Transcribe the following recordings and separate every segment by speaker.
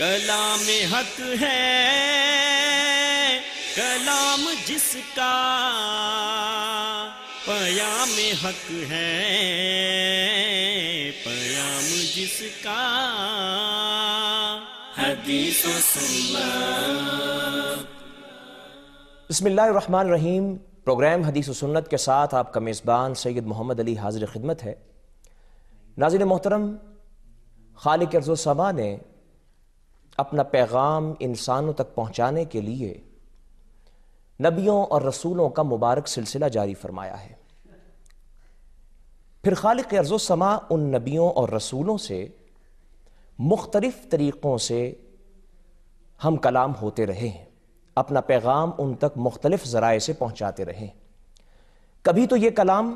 Speaker 1: कलाम हक है कलाम जिसका
Speaker 2: पयाम
Speaker 1: हक है पयाम जिसका हदीस
Speaker 2: रहीम प्रोग्राम हदीस सुन्नत के साथ आपका मेज़बान सैयद मोहम्मद अली हाजिर खिदमत है नाजिन मोहतरम खालिक समा ने अपना पैगाम इंसानों तक पहुंचाने के लिए नबियों और रसूलों का मुबारक सिलसिला जारी फरमाया है फिर खालिक समा उन नबियों और रसूलों से मुख्तलिफ तरीक़ों से हम कलाम होते रहे हैं अपना पैगाम उन तक मुख्तलिफ ज़राए से पहुंचाते रहे कभी तो यह कलाम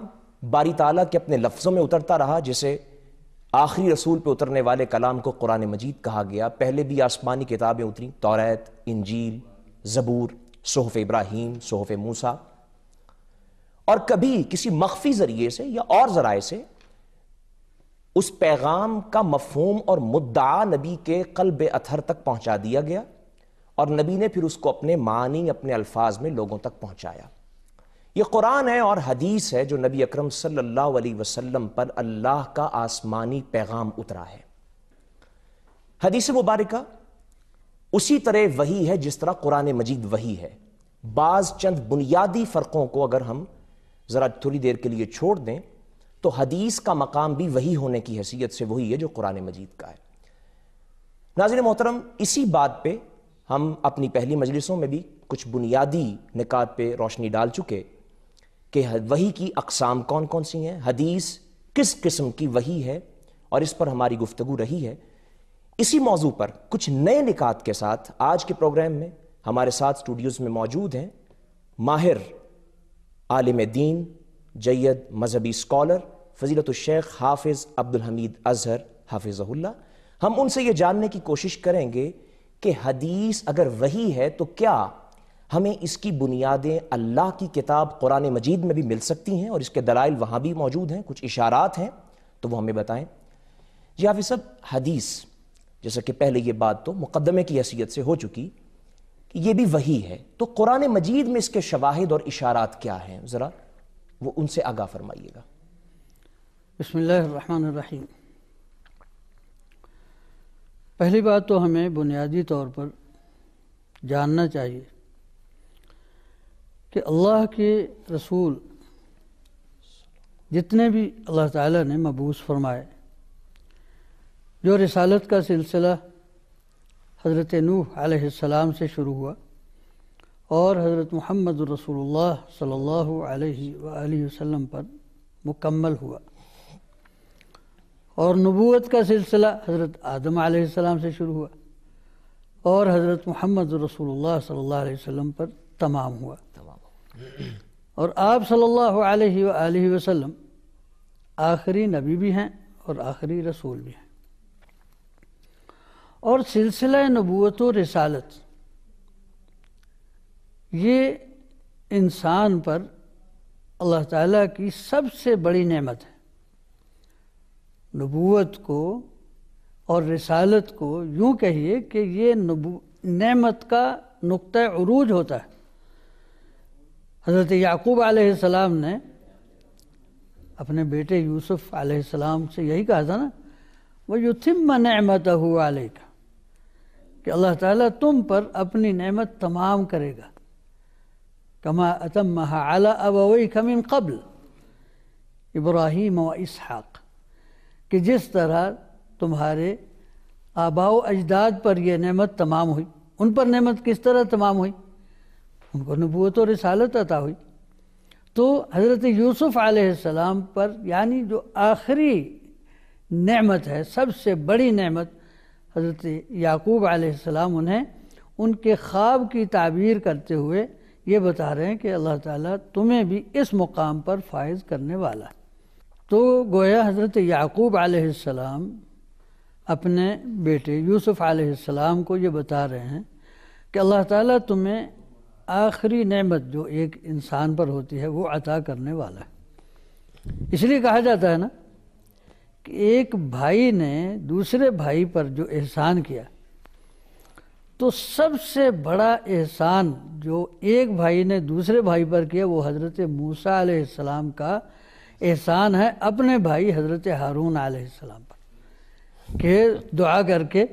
Speaker 2: बारी ताला के अपने लफ्ज़ों में उतरता रहा जिसे आखिरी रसूल पर उतरने वाले कलाम को कुरान मजीद कहा गया पहले भी आसमानी किताबें उतरी तौरात इंजील ज़बूर सोहफ इब्राहीम सोहफ मूसा और कभी किसी मख्फी ज़रिए से या और ज़राए से उस पैगाम का मफहम और मुद्दा नबी के कल्ब अथर तक पहुँचा दिया गया और नबी ने फिर उसको अपने मानी अपने अल्फाज में लोगों तक पहुँचाया ये कुरान है और हदीस है जो नबी अक्रम सल्लल्लाहु अलैहि पर अल्लाह का आसमानी पैगाम उतरा है हदीस मुबारका उसी तरह वही है जिस तरह कुरान मजीद वही है बाज चंद बुनियादी फ़र्क़ों को अगर हम ज़रा थोड़ी देर के लिए छोड़ दें तो हदीस का मकाम भी वही होने की हैसियत से वही है जो कुरान मजीद का है नाजिन मोहतरम इसी बात पर हम अपनी पहली मजलिसों में भी कुछ बुनियादी निकात पर रोशनी डाल चुके कि वही की अकसाम कौन कौन सी हैं हदीस किस किस्म की वही है और इस पर हमारी गुफ्तु रही है इसी मौजू पर कुछ नए निकात के साथ आज के प्रोग्राम में हमारे साथ स्टूडियोज़ में मौजूद हैं माहिर आलिम दीन जैद मजहबी स्कॉलर फजीलत शेख हाफिज़ अब्दुल हमीद अजहर हाफिज़ल्ला हम उनसे ये जानने की कोशिश करेंगे कि हदीस अगर वही है तो क्या हमें इसकी बुनियादें अल्लाह की किताब कुरान मजीद में भी मिल सकती हैं और इसके दलाइल वहाँ भी मौजूद हैं कुछ इशारात हैं तो वो हमें बताएं जी हाफि सब हदीस जैसा कि पहले ये बात तो मुकदमे की हैसियत से हो चुकी कि ये भी वही है तो कुरान मजीद में इसके शवाहद और इशारात क्या हैं ज़रा वो उनसे आगाह फरमाइएगा बसमीम पहली बात
Speaker 3: तो हमें बुनियादी तौर पर जानना चाहिए कि अल्लाह के रसूल जितने भी अल्लाह ताला ने मबूस फरमाए जो रिसालत का सिलसिला हज़रत नूह आसमाम से शुरू हुआ और हज़रत मोहम्मद रसूलुल्लाह सल्लल्लाहु अलैहि वसल्लम पर मुकम्मल हुआ और नबूत का सिलसिला हज़रत आदम आसमाम से शुरू हुआ और हज़रत मोहम्मद रसूलुल्लाह सल्लल्लाहु अलैहि वसल्लम पर तमाम हुआ और आप सल्लल्लाहु अलैहि वसल्लम आखिरी नबी भी हैं और आखिरी रसूल भी हैं और सिलसिला नबूत व रसालत ये इंसान पर अल्लाह ताला की सबसे बड़ी नेमत है नबूत को और रसालत को यूँ कहिए कि ये नबू नेमत का नुक़ अरूज होता है हज़रत याकूब आसमाम ने अपने बेटे यूसुफ आसमाम से यही कहा था ना वह युथिम नमत हुआ का कि अल्लाह ताला तुम पर अपनी नेमत तमाम करेगा कमा अतम महा अब वही खमिन कबल इब्राहिम व इसहाक कि जिस तरह तुम्हारे आबाओ अजदाद पर यह नेमत तमाम हुई उन पर नेमत किस तरह तमाम हुई उनको नबूत और रसालत अता हुई तो हज़रत यूसुफ़ आसमाम पर यानी जो आखिरी नमत है सबसे बड़ी नमत हज़रत याकूब आसमाम उन्हें उनके ख्वाब की ताबीर करते हुए ये बता रहे हैं कि अल्लाह ताला तुम्हें भी इस मुकाम पर फायज़ करने वाला तो गोया हज़रत याकूब आसमाम अपने बेटे यूसुफ़ आसमाम को ये बता रहे हैं कि अल्लाह ताला तुम्हें आखिरी नेमत जो एक इंसान पर होती है वो अता करने वाला है इसलिए कहा जाता है ना कि एक भाई ने दूसरे भाई पर जो एहसान किया तो सबसे बड़ा एहसान जो एक भाई ने दूसरे भाई पर किया वो हज़रत मूसा आसमाम का एहसान है अपने भाई हज़रत हारून आसमाम पर के दुआ करके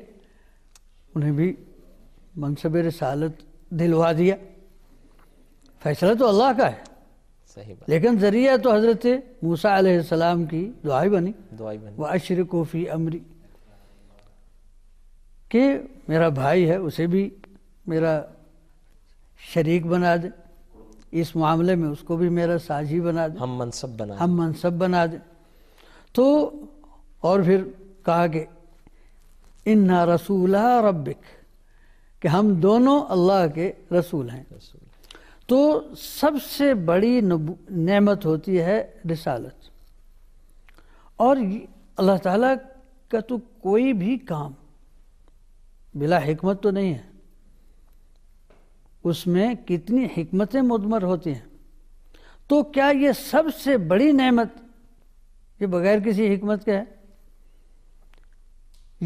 Speaker 3: उन्हें भी मनसब रसालत दिलवा दिया फैसला तो अल्लाह का है सही बात लेकिन जरिया तो हजरत मूसा सलाम की दुआई बनी दुआई बनी वह अशर कोफ़ी अमरी कि मेरा भाई है उसे भी मेरा शरीक बना दे इस मामले में उसको भी मेरा साझी बना दे
Speaker 2: हम मनसब बना हम
Speaker 3: मनसब बना दे तो और फिर कहा कि इन्ना रसूला रबिक कि हम दोनों अल्लाह के रसूल हैं रसूल तो सबसे बड़ी नेमत होती है रिसालत और अल्लाह ताला का तो कोई भी काम बिला हिकमत तो नहीं है उसमें कितनी हिकमतें मुदमर होती हैं तो क्या ये सबसे बड़ी नेमत ये बगैर किसी हिकमत के है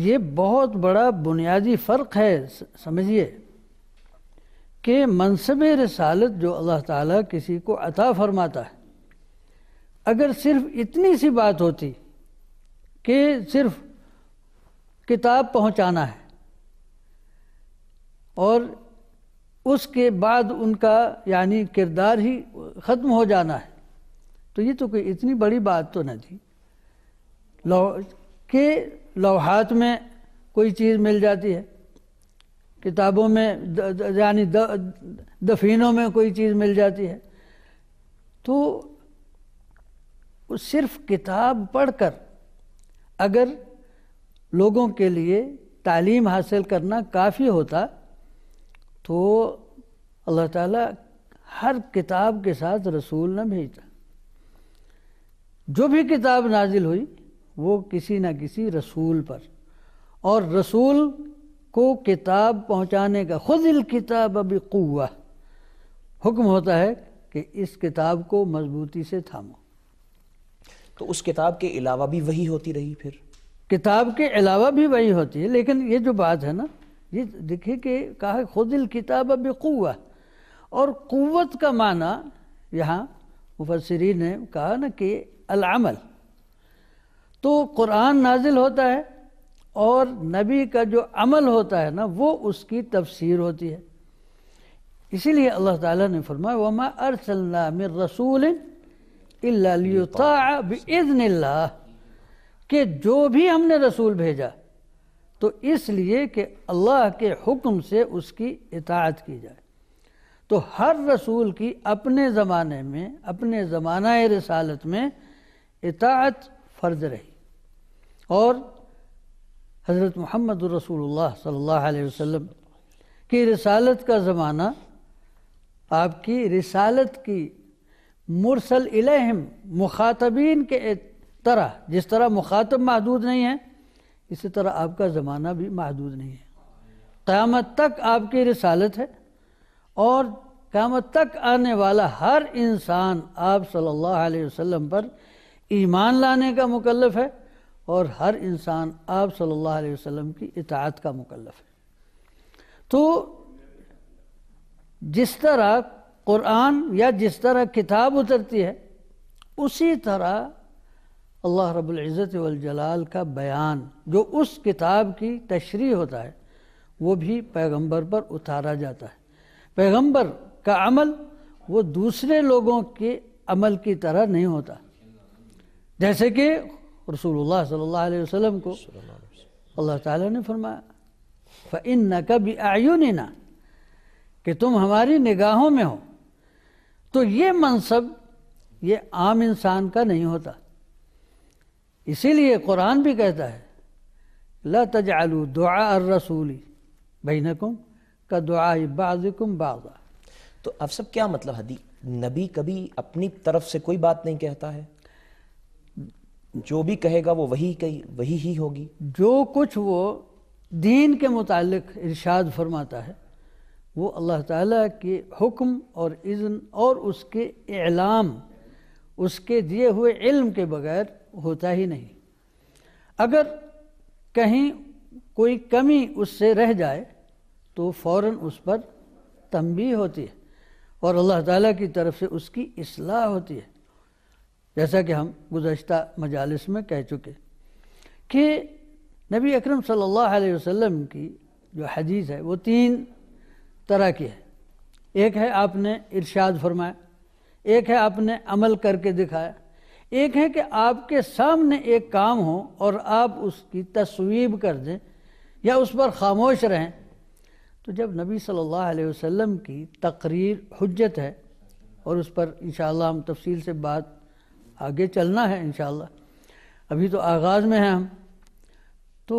Speaker 3: ये बहुत बड़ा बुनियादी फ़र्क है समझिए कि मनसब रसालत जो अल्लाह ताला किसी को अता फरमाता है अगर सिर्फ इतनी सी बात होती कि सिर्फ किताब पहुंचाना है और उसके बाद उनका यानी किरदार ही ख़त्म हो जाना है तो ये तो कोई इतनी बड़ी बात तो नहीं थी लौ के लौहात में कोई चीज़ मिल जाती है किताबों में यानी दफीनों में कोई चीज़ मिल जाती है तो सिर्फ किताब पढ़कर अगर लोगों के लिए तालीम हासिल करना काफ़ी होता तो अल्लाह ताला हर किताब के साथ रसूल न भेजता जो भी किताब नाजिल हुई वो किसी न किसी रसूल पर और रसूल को किताब पहुंचाने का खुद किताब अभी कुआ हुक्म होता है कि इस किताब को मजबूती से थामो तो उस किताब के अलावा भी वही होती रही फिर किताब के अलावा भी वही होती है लेकिन ये जो बात है ना ये देखिए कि कहा खुद किताब अभी कुआ और कुत का माना यहाँ मुफसरी ने कहा ना कि अलामल तो कुरान नाजिल होता है और नबी का जो अमल होता है ना वो उसकी तफसीर होती है इसीलिए अल्लाह ताला ने फरमाया वमा अरसल्लाम रसूल इज़्ला कि जो भी हमने रसूल भेजा तो इसलिए कि अल्लाह के हुक्म से उसकी इतात की जाए तो हर रसूल की अपने ज़माने में अपने ज़माना रसालत में इतात फ़र्ज रही और हज़रत मोहम्मद रसूलुल्लाह सल्लल्लाहु अलैहि वसल्लम की रिसालत का ज़माना आपकी रिसालत की मुरसल इलहम मुखातबीन के तरह जिस तरह मुखातब महदूद नहीं है इसी तरह आपका ज़माना भी महदूद नहीं है क़्यामत तक आपकी रिसालत है और क़्यामत तक आने वाला हर इंसान आप सल्लल्लाहु अलैहि वसल्लम पर ईमान लाने का मुकलफ़ है और हर इंसान आप सल्लल्लाहु अलैहि वसल्लम की इतात का मुकल्फ है तो जिस तरह कुरान या जिस तरह किताब उतरती है उसी तरह अल्लाह रब्ज़त वजलाल का बयान जो उस किताब की तशरी होता है वो भी पैगंबर पर उतारा जाता है पैगंबर का अमल वो दूसरे लोगों के अमल की तरह नहीं होता जैसे कि रसूलुल्लाह सल्लल्लाहु अलैहि वसल्लम को अल्लाह ताला ने फरमाया फ़िन नकब ना कि तुम हमारी निगाहों में हो तो ये मनसब ये आम इंसान का नहीं होता इसीलिए कुरान भी कहता है लज आलू दुआ रसूली
Speaker 2: भई नकुम का दुआ बाजुकुम बाजा तो अब सब क्या मतलब हदी नबी कभी अपनी तरफ से कोई बात नहीं कहता है जो भी कहेगा वो वही कही वही ही होगी जो कुछ वो दीन के मुतालिक
Speaker 3: इरशाद फरमाता है वो अल्लाह ताला के हुक्म और इज़न और उसके एलाम उसके दिए हुए इल्म के बगैर होता ही नहीं अगर कहीं कोई कमी उससे रह जाए तो फ़ौर उस पर तंबी होती है और अल्लाह ताला की तरफ से उसकी असलाह होती है जैसा कि हम गुजशत मजालस में कह चुके कि नबी अकरम सल्लल्लाहु अलैहि वसल्लम की जो हदीस है वो तीन तरह की है एक है आपने इरशाद फरमाया एक है आपने अमल करके दिखाया एक है कि आपके सामने एक काम हो और आप उसकी तस्वीब कर दें या उस पर खामोश रहें तो जब नबी सल्लल्लाहु अलैहि वसल्लम की तकरीर हजत है और उस पर इन हम तफसील से बात आगे चलना है इन अभी तो आगाज़ में हैं हम तो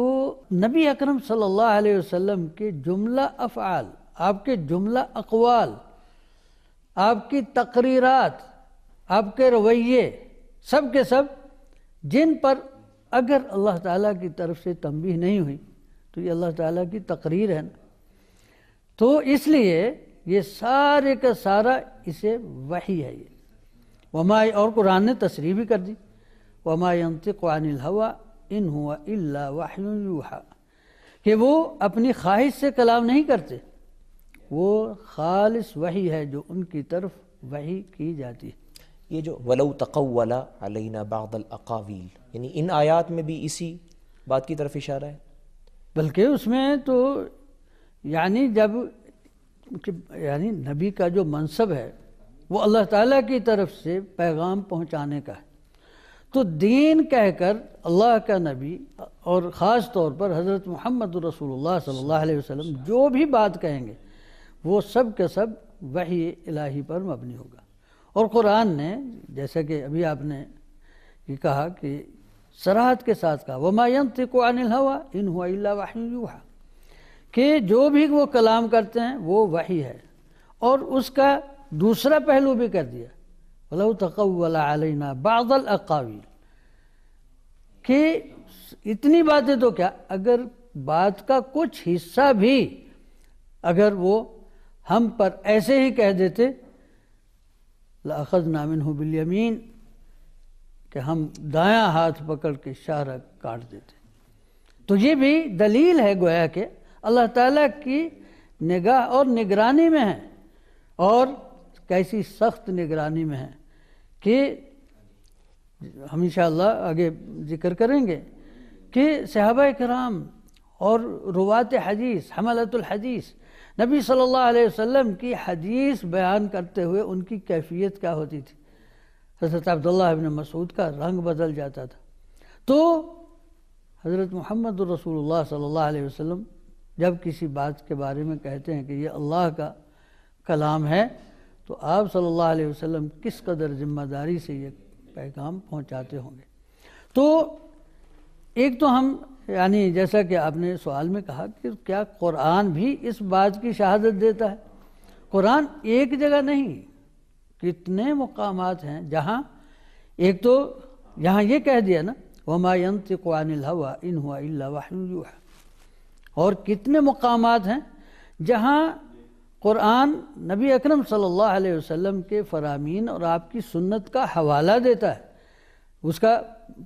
Speaker 3: नबी अकरम सल्लल्लाहु अलैहि वसल्लम के जुमला अफ़ाल आपके जुमला अकवाल आपकी तकरीरात आपके रवैये सब के सब जिन पर अगर अल्लाह ताला की तरफ से तंबी नहीं हुई तो ये अल्लाह ताला की तकरीर है ना तो इसलिए ये सारे का सारा इसे वही है ये वमाय और कुरान ने तशरी भी कर दी वमाय अनिल हवा इन हुआ इल्ला कि वो अपनी ख्वाहिश से कलाम नहीं करते वो खालिश वही है जो उनकी तरफ
Speaker 2: वही की जाती है ये जो वलऊ तकवला बादल अकावील यानी इन आयात में भी इसी बात की तरफ इशारा है बल्कि उसमें तो
Speaker 3: यानी जब यानी नबी का जो मनसब है वो अल्लाह ताला की तरफ से पैगाम पहुंचाने का है तो दीन कहकर अल्लाह का नबी और ख़ास तौर पर हज़रत मोहम्मद रसूलुल्लाह सल्लल्लाहु अलैहि वसल्लम जो भी बात कहेंगे वो सब के सब वही इलाही पर मबनी होगा और कुरान ने जैसा कि अभी आपने ये कहा कि सराहत के साथ कहा वमायंत को अनिल हवा इन हुआ अल्ला वाह कि जो भी वो कलाम करते हैं वो वही है और उसका दूसरा पहलू भी कर दिया वलू तकवला बादल अकावील कि इतनी बातें तो क्या अगर बात का कुछ हिस्सा भी अगर वो हम पर ऐसे ही कह देते लखज नामिन बिलयमीन कि हम दायां हाथ पकड़ के इशारा काट देते तो ये भी दलील है गोया के अल्लाह ताला की निगाह और निगरानी में है और कैसी सख्त निगरानी में है कि हम इन आगे जिक्र करेंगे कि सहाब कराम और रुवात हदीस हमलतुल हदीस नबी सल्लल्लाहु अलैहि वसल्लम की हदीस बयान करते हुए उनकी कैफियत क्या होती थी हज़रत अब्दुल्ला इबन मसूद का रंग बदल जाता था तो हज़रत मोहम्मद रसूलुल्लाह सल्लल्लाहु अलैहि वसल्लम जब किसी बात के बारे में कहते हैं कि ये अल्लाह का कलाम है तो आप सल्लल्लाहु अलैहि वसल्लम किस कदर जिम्मेदारी से ये पैगाम पहुंचाते होंगे तो एक तो हम यानी जैसा कि आपने सवाल में कहा कि क्या कुरान भी इस बात की शहादत देता है कुरान एक जगह नहीं कितने मकाम हैं जहाँ एक तो यहाँ ये कह दिया ना वमायंत हवा इन हुआ और कितने मकाम हैं जहाँ कुरान नबी अकरम सल्लल्लाहु अलैहि वसल्लम के फरामीन और आपकी सुन्नत का हवाला देता है उसका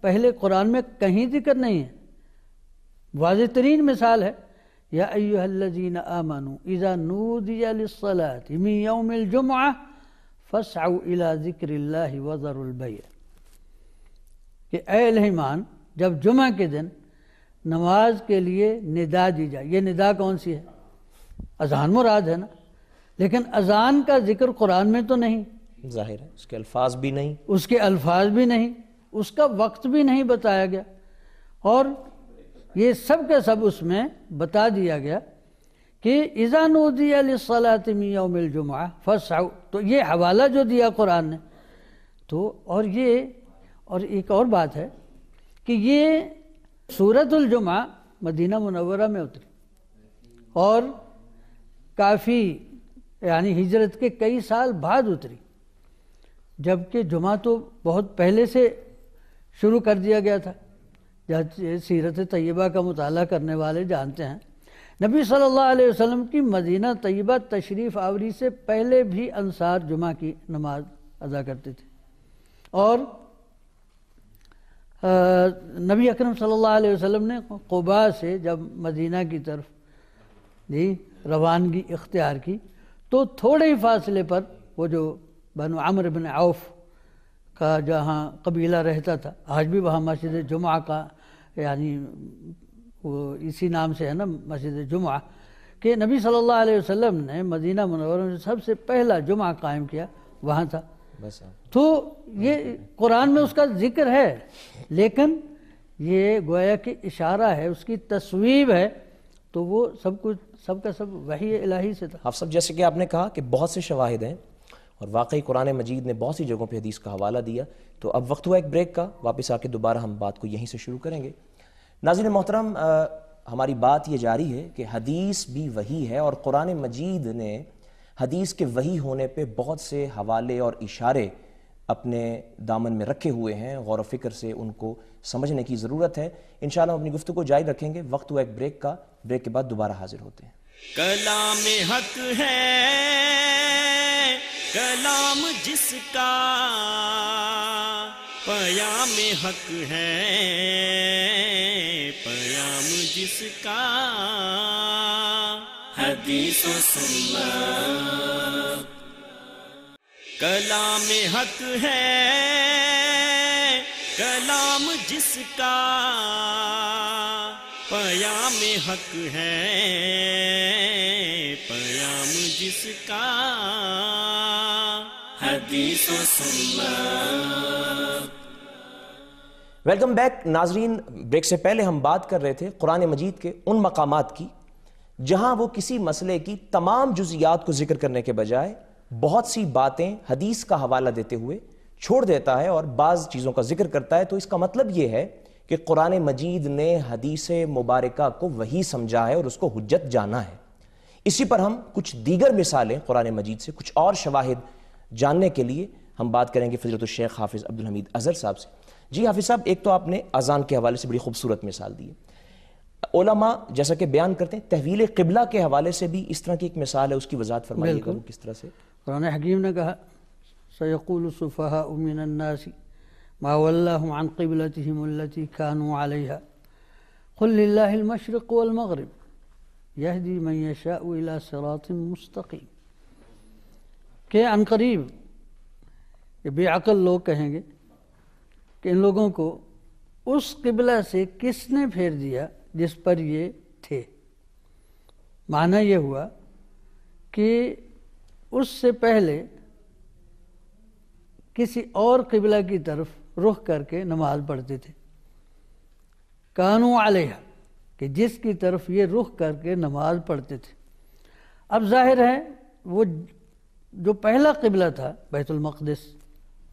Speaker 3: पहले कुरान में कहीं जिक्र नहीं है वाज तरीन मिसाल है या अयुहल्लजीन आमानु इज़ा नूदियामिलजुमा फ़साउ इला ज़िक्रिल्ला वज़रुलबै कि अल ईमान जब जुमा के दिन नमाज के लिए निदा दी जाए ये निदा कौन सी है अजान मुराद है ना लेकिन अजान का जिक्र कुरान में तो नहीं
Speaker 2: जाहिर है उसके अल्फाज भी नहीं
Speaker 3: उसके अल्फाज भी नहीं उसका वक्त भी नहीं बताया गया और ये सब के सब उसमें बता दिया गया कि इज़ानोदियालातमियाजुमा फसाउ तो ये हवाला जो दिया कुरान ने तो और ये और एक और बात है कि ये सूरतुलजुमा मदीना मुनवरा में उतरी और काफ़ी यानी हिजरत के कई साल बाद उतरी जबकि जुमा तो बहुत पहले से शुरू कर दिया गया था सीरत तय्यबा का मुताल करने वाले जानते हैं नबी सल्लल्लाहु अलैहि वसल्लम की मदीना तय्यबा तशरीफ़ आवरी से पहले भी अंसार जुमा की नमाज अदा करते थे और नबी अकरम सल्लल्लाहु अलैहि वसल्लम ने कोबा से जब मदीना की तरफ जी रवानगी इख्तियार की तो थोड़े ही फासले पर वो जो बन आमर बिन आउफ का जहाँ कबीला रहता था आज भी वहाँ मस्जिद जुमा का यानी वो इसी नाम से है ना मस्जिद जुमा के नबी सल्लल्लाहु अलैहि वसल्लम ने मदीना मनवर में सबसे पहला जुमा कायम किया वहाँ था बस हाँ। तो ये कुरान में उसका जिक्र है लेकिन ये गोया कि इशारा है उसकी तस्वीब है तो वो सब कुछ
Speaker 2: सब का सब वही इलाही से था आप सब जैसे कि आपने कहा कि बहुत से शवाहिद हैं और वाकई कुरान मजीद ने बहुत सी जगहों पर हदीस का हवाला दिया तो अब वक्त हुआ एक ब्रेक का वापस आके दोबारा हम बात को यहीं से शुरू करेंगे नाजिन मोहतरम हमारी बात ये जारी है कि हदीस भी वही है और कुरान मजीद ने हदीस के वही होने पर बहुत से हवाले और इशारे अपने दामन में रखे हुए हैं गौर फिक्र से उनको समझने की ज़रूरत है इन हम अपनी गुफ्तु को जारी रखेंगे वक्त हुआ एक ब्रेक का ब्रेक के बाद दोबारा हाजिर होते हैं
Speaker 1: कलाम हक है कलाम जिसका
Speaker 2: पयाम
Speaker 1: हक है पयाम जिसका हदीस सुन्ना कलाम हक है कलाम जिसका पयाम हक है पयाम जिसका हदीस
Speaker 2: वेलकम बैक नाजरीन ब्रेक से पहले हम बात कर रहे थे कुरान मजीद के उन मकामात की जहां वो किसी मसले की तमाम जुजियात को जिक्र करने के बजाय बहुत सी बातें हदीस का हवाला देते हुए छोड़ देता है और बाज़ चीज़ों का जिक्र करता है तो इसका मतलब यह है कि कुरान मजीद ने हदीस मुबारक को वही समझा है और उसको हजत जाना है इसी पर हम कुछ दीगर मिसालें कुरान मजीद से कुछ और शवाहिद जानने के लिए हम बात करेंगे फजरत शेख हाफिज़ अब्दुल हमीद अज़हर साहब से जी हाफिज़ साहब एक तो आपने अजान के हवाले से बड़ी खूबसूरत मिसाल दी है ओलमा जैसा कि बयान करते हैं तहवील कबला के हवाले से भी इस तरह की एक मिसाल है उसकी वजात फरमाइए वो किस तरह से कुरान हकीम ने कहा
Speaker 3: सयकुलफ़ा उमिनन्नासी मावल्लान किबलतमती खानू आलिया खुल्लामशरक़ वलमगरब यहदी मैशा सरात मुस्तकीम के अनकरीब ये बेअल लोग कहेंगे कि इन लोगों को उस किबला से किसने फेर दिया जिस पर ये थे माना यह हुआ कि उससे पहले किसी और किबला की तरफ रुख करके नमाज पढ़ते थे कानू आलिया कि जिसकी तरफ ये रुख करके नमाज पढ़ते थे अब जाहिर है वो जो पहला किबला था बैतुलमक़दस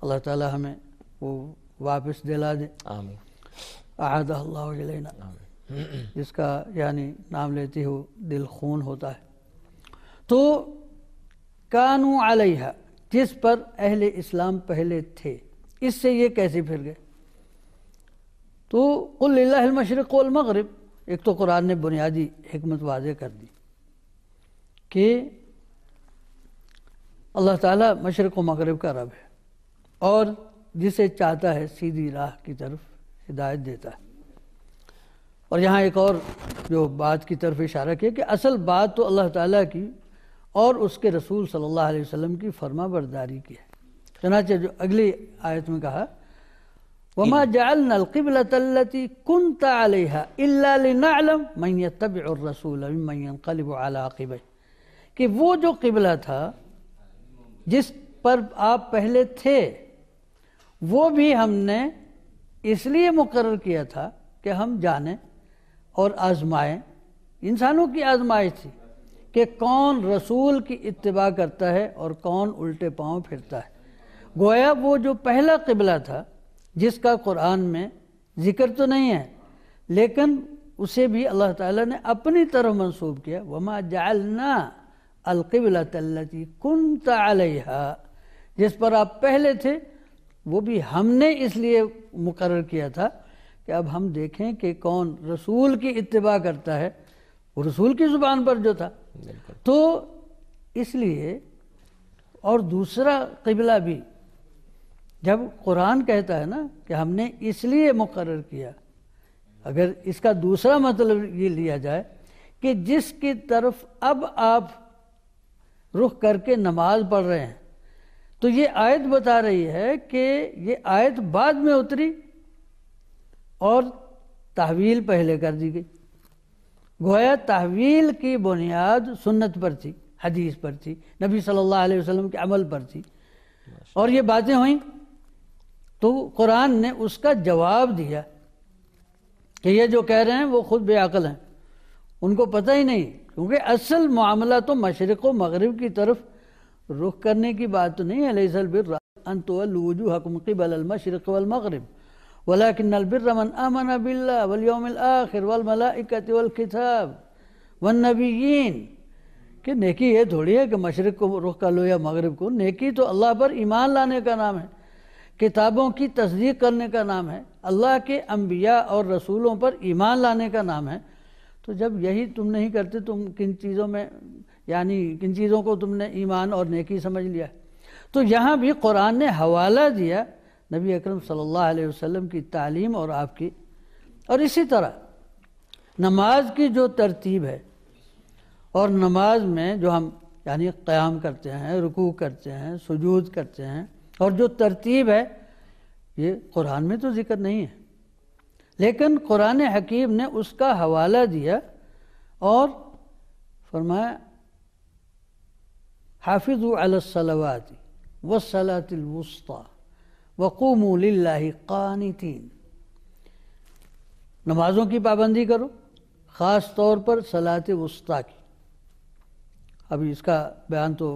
Speaker 3: अल्लाह ताला हमें वो वापस दिला दे आमीन आदा अल्लाह जिसका यानी नाम लेती हो दिल खून होता है तो कानू अलैहा जिस पर अहले इस्लाम पहले थे इससे ये कैसे फिर गए तो कुल्लामशरक मगरब एक तो कुरान ने बुनियादी हमत वाज कर दी कि अल्लाह ताला मशरक व मगरब का रब है और जिसे चाहता है सीधी राह की तरफ हिदायत देता है और यहाँ एक और जो बात की तरफ इशारा किया कि असल बात तो अल्लाह ताला की और उसके रसूल सल्लल्लाहु अलैहि वसल्लम की फर्मा बरदारी की है चनाचे जो अगली आयत में कहा वमा जालती कुन तलम मैन तब और रसूल मैन कलब आलाब कि वो जो किबला था जिस पर आप पहले थे वो भी हमने इसलिए मुकर किया था कि हम जाने और आजमाएं इंसानों की आजमाइश थी कि कौन रसूल की इतबा करता है और कौन उल्टे पाँव फिरता है गोया वो जो पहला किबला था जिसका कुरान में जिक्र तो नहीं है लेकिन उसे भी अल्लाह ताला ने अपनी तरफ मंसूब किया वमा जालना अलकबला तल्लती कन तलहा जिस पर आप पहले थे वो भी हमने इसलिए मुकर किया था कि अब हम देखें कि कौन रसूल की इतबा करता है वो रसूल की ज़ुबान पर जो था तो इसलिए और दूसरा कबला भी जब कुरान कहता है ना कि हमने इसलिए मुकर किया अगर इसका दूसरा मतलब ये लिया जाए कि जिसकी तरफ अब आप रुख करके नमाज पढ़ रहे हैं तो ये आयत बता रही है कि ये आयत बाद में उतरी और तहवील पहले कर दी गई गोया तहवील की बुनियाद सुन्नत पर थी हदीस पर थी नबी सल्लल्लाहु अलैहि वसल्लम के अमल पर थी और ये बातें हुई तो कुरान ने उसका जवाब दिया कि ये जो कह रहे हैं वो खुद बेअल हैं उनको पता ही नहीं क्योंकि असल मामला तो मशरक़ व मगरब की तरफ रुख करने की बात तो नहीं है असल बिर अनतवलूजू हकमकी बलमशरक़ वलमगरब ولكن البر من आमन بالله واليوم आखिर वलमलाइकत والكتاب والنبيين कि नेकी ये थोड़ी है कि मशरक़ को रुख कर लो या मगरब को नेकी तो अल्लाह पर ईमान लाने का नाम है किताबों की तस्दीक करने का नाम है अल्लाह के अम्बिया और रसूलों पर ईमान लाने का नाम है तो जब यही तुम नहीं करते तुम किन चीज़ों में यानी किन चीज़ों को तुमने ईमान और नेकी समझ लिया तो यहाँ भी कुरान ने हवाला दिया नबी अकरम सल्लल्लाहु अलैहि वसल्लम की तालीम और आपकी और इसी तरह नमाज की जो तरतीब है और नमाज में जो हम यानी क़्याम करते हैं रुकू करते हैं सुजूद करते हैं और जो तरतीब है ये कुरान में तो ज़िक्र नहीं है लेकिन कुरान हकीम ने उसका हवाला दिया और फरमाया हाफिज़ अलसलावाती वसलातिलवस्ता वक़ूम कानतीन नमाज़ों की पाबंदी करो ख़ास तौर पर सलात वस्ता की अभी इसका बयान तो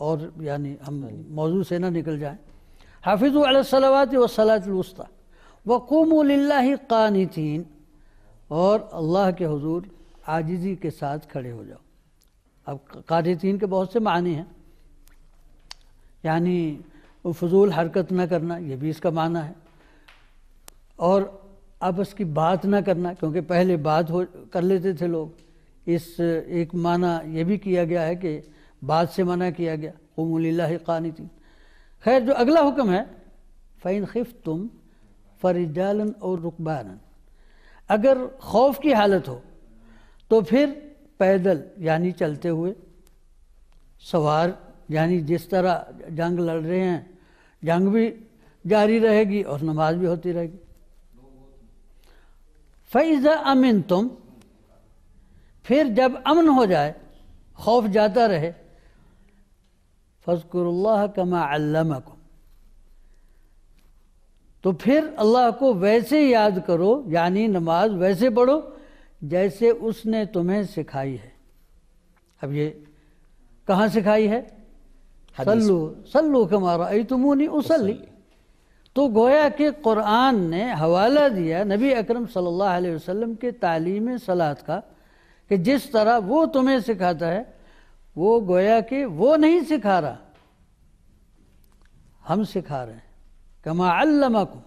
Speaker 3: और यानी हम मौजू से ना निकल जाएं हाफिज़ अलसलावात वसलात वस्ता वक़ूम कानतीन और अल्लाह के हजूर आजिज़ी के साथ खड़े हो जाओ अब कानतीन के बहुत से मानी हैं यानी वो फजूल हरकत ना करना ये भी इसका माना है और आपस की बात ना करना क्योंकि पहले बात हो कर लेते थे लोग इस एक माना ये भी किया गया है कि बात से मना किया गया कानी थी खैर जो अगला हुक्म है फ़ैन खिफ तुम फरिजालन और रुकबान अगर खौफ की हालत हो तो फिर पैदल यानी चलते हुए सवार यानी जिस तरह जंग लड़ रहे हैं जंग भी जारी रहेगी और नमाज भी होती रहेगी फैज़ अमिन तुम फिर जब अमन हो जाए खौफ जाता रहे फजकुरल्लाह कमा को तो फिर अल्लाह को वैसे याद करो यानी नमाज वैसे पढ़ो जैसे उसने तुम्हें सिखाई है अब ये कहाँ सिखाई है सल्लू सल्लू कमा रईतमूनी उसली तो गोया के कुरान ने हवाला दिया नबी अकरम सल्लल्लाहु अलैहि वसल्लम के तालीम सलात का कि जिस तरह वो तुम्हें सिखाता है वो गोया के वो नहीं सिखा रहा हम सिखा रहे हैं कमा अल्लमा को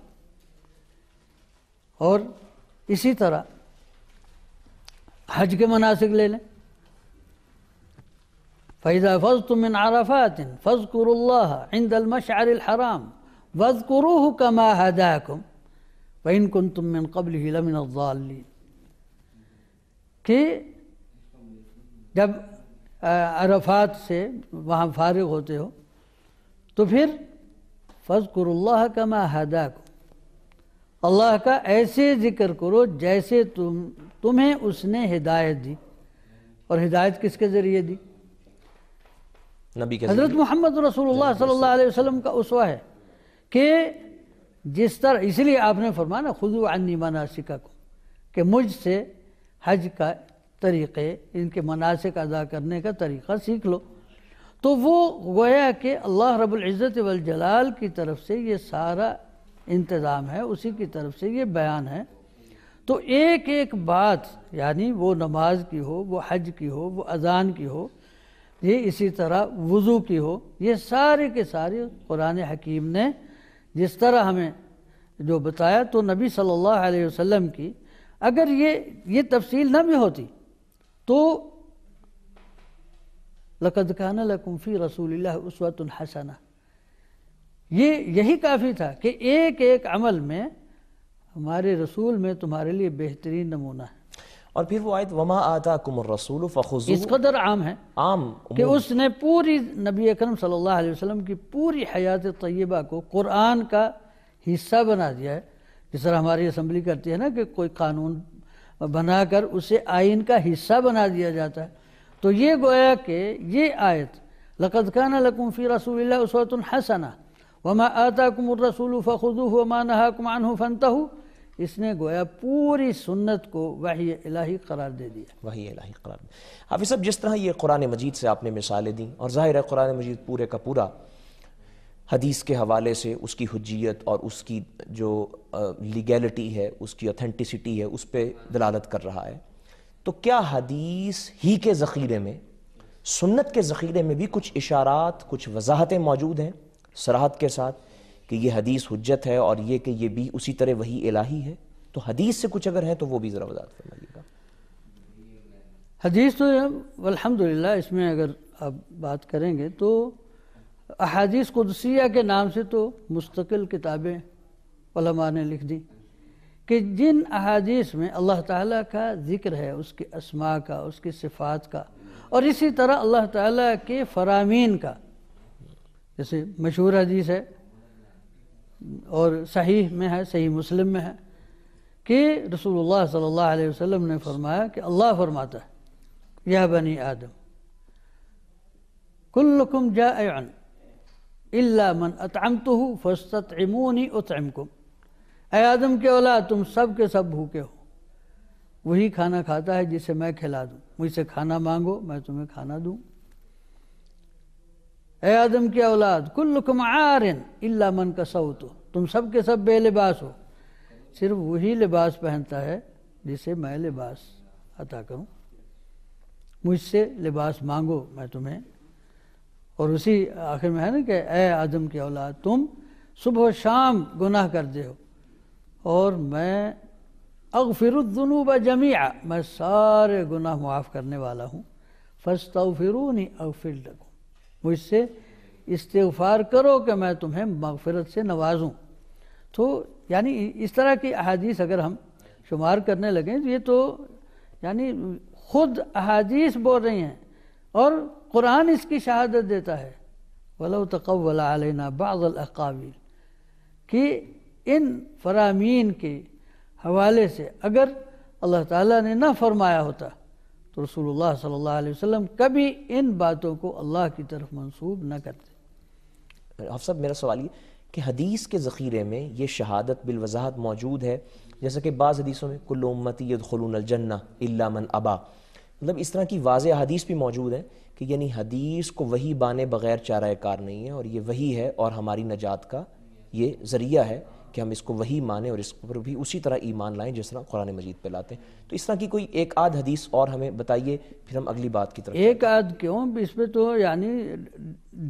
Speaker 3: और इसी तरह हज के मनासिक ले लें फ़ैज़ा फ़ज़तुम मिन आराफ़ातिन फ़ज़कुरुल्लाह इंदल मशार हराम वज़कुरूह कमा हदाकुम फ़ैन कुन तुम मिन कबल लमिन कि जब अरफात से वहाँ फारग होते हो तो फिर फ़ज़कुरुल्लाह कमा हदाकुम अल्लाह का ऐसे ज़िक्र करो जैसे तुम तुम्हें उसने हिदायत दी और हिदायत किसके ज़रिए दी नबी हज़रत मोहम्मद रसूलुल्लाह सल्लल्लाहु अलैहि वसल्लम का उसवा है कि जिस तरह इसलिए आपने फरमाना खुद अन्नी मनासिका को कि मुझसे हज का तरीक़े इनके मनासिक अदा करने का तरीक़ा सीख लो तो वो गोया कि अल्लाह रबुल्ज़त वलजलाल की तरफ से ये सारा इंतज़ाम है उसी की तरफ से ये बयान है तो एक एक बात यानी वो नमाज की हो वो हज की हो वो अजान की हो ये इसी तरह वज़ू की हो ये सारी के सारी कुरान हकीम ने जिस तरह हमें जो बताया तो नबी सल्लल्लाहु अलैहि वसल्लम की अगर ये ये तफसील ना भी होती तो लकद खाना लकुम्फ़ी रसूल उसवत हसना ये यही काफ़ी था कि एक एक अमल में हमारे रसूल में तुम्हारे लिए बेहतरीन नमूना है
Speaker 2: और फिर वो आयत वमा आता कुमर रसूल इस कदर आम है आम कि
Speaker 3: उसने पूरी नबी अकरम सल्लल्लाहु अलैहि वसल्लम की पूरी हयात तय्यबा को कुरान का हिस्सा बना दिया है जिस तरह हमारी असम्बली करती है ना कि कोई कानून बनाकर उसे आइन का हिस्सा बना दिया जाता है तो ये गोया कि ये आयत लकद खान लकुमफ़ी रसूल उसना वमा आता कुमर रसूल फ़खुजू वमा नहा कुमान फनता हूँ इसने गोया पूरी सुन्नत को वही इलाही करार दे दिया
Speaker 2: वही इलाही करार हाफिज साहब जिस तरह ये कुरान मजीद से आपने मिसालें दी और ज़ाहिर है कुरान मजीद पूरे का पूरा हदीस के हवाले से उसकी हजियत और उसकी जो लीगैलिटी है उसकी ऑथेंटिसिटी है उस पर दलालत कर रहा है तो क्या हदीस ही के ज़ख़ीरे में सुन्नत के ज़ख़ीरे में भी कुछ इशारात कुछ वजाहतें मौजूद हैं सराहत के साथ कि ये हदीस हजत है और ये कि ये भी उसी तरह वही इलाही है तो हदीस से कुछ अगर है तो वो भी ज़रा वजात फरमाइएगा हदीस तो अलहमदिल्ला
Speaker 3: इसमें अगर आप बात करेंगे तो अहादीस कुदसिया के नाम से तो मुस्तकिल किताबें पलमा ने लिख दी कि जिन अहादीस में अल्लाह ताला का ज़िक्र है उसके असमा का उसकी सिफात का और इसी तरह अल्लाह ताला के फरामीन का जैसे मशहूर हदीस है और सही में है सही मुस्लिम में है कि रसूलुल्लाह सल्लल्लाहु अलैहि वसल्लम ने फरमाया कि अल्लाह फरमाता है यह बनी आदम कुल्लकुम जान इल्ला मन अतमत हो फस्तमूनी उतमकुम ए आदम के औलाद तुम सब के सब भूखे हो वही खाना खाता है जिसे मैं खिला दूँ मुझसे खाना मांगो मैं तुम्हें खाना दूँ ए आदम की औलाद कुल्लुकुम आरन इल्ला मन का तो तुम सब के सब बेलिबास हो सिर्फ वही लिबास पहनता है जिसे मैं लिबास अता करूं मुझसे लिबास मांगो मैं तुम्हें और उसी आखिर में है ना कि ए आदम की औलाद तुम सुबह शाम गुनाह कर दे हो और मैं अगफिरुद्दनूब जमिया मैं सारे गुनाह माफ़ करने वाला हूँ अग अगफिर लकूँ मुझसे इस्तफार करो कि मैं तुम्हें मगफरत से नवाजूँ तो यानी इस तरह की अहादीस अगर हम शुमार करने लगें तो ये तो यानी खुद अहादीस बोल रही हैं और कुरान इसकी शहादत देता है वलो तकवला बाज़ल अकाबिल कि इन फरामीन के हवाले से अगर अल्लाह ताला ने ना फरमाया होता तो रसूलुल्लाह सल्लल्लाहु अलैहि वसल्लम कभी इन बातों को अल्लाह की तरफ मंसूब न करते
Speaker 2: आप सब मेरा सवाल ये कि हदीस के ज़ख़ीरे में ये शहादत बिलवजाहत मौजूद है जैसा कि बाज़ हदीसों में कुल उम्मती यदखलूनजन्ना इल्ला मन अबा मतलब इस तरह की वाज हदीस भी मौजूद है कि यानी हदीस को वही बाने बग़ैर चारा कार नहीं है और ये वही है और हमारी नजात का ये ज़रिया है कि हम इसको वही माने और इस पर भी उसी तरह ईमान लाएं जिस तरह कुरान मजीद पे लाते हैं तो इस तरह की कोई एक आध हदीस और हमें बताइए फिर हम अगली बात की तरफ एक आध क्यों इसमें तो यानी